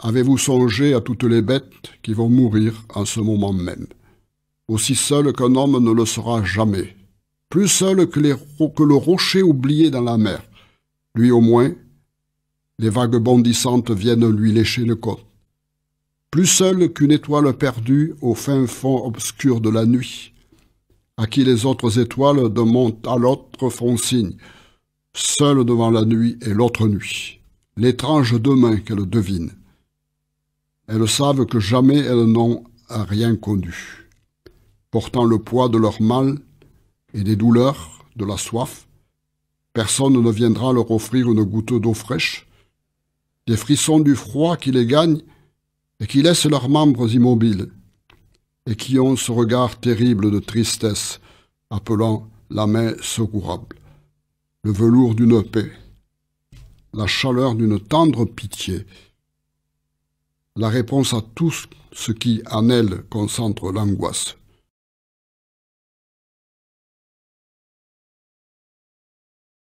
Avez-vous songé à toutes les bêtes qui vont mourir en ce moment même Aussi seul qu'un homme ne le sera jamais, plus seul que, le rocher oublié dans la mer. Lui au moins, les vagues bondissantes viennent lui lécher le côte. Plus seul qu'une étoile perdue au fin fond obscur de la nuit, à qui les autres étoiles de mont à l'autre font signe, Seul devant la nuit et l'autre nuit, l'étrange demain qu'elle devine elles savent que jamais elles n'ont rien connu, portant le poids de leur mal et des douleurs, de la soif. Personne ne viendra leur offrir une goutte d'eau fraîche. Des frissons du froid qui les gagnent et qui laissent leurs membres immobiles et qui ont ce regard terrible de tristesse, appelant la main secourable, le velours d'une paix, la chaleur d'une tendre pitié, la réponse à tout ce qui en elle concentre l'angoisse.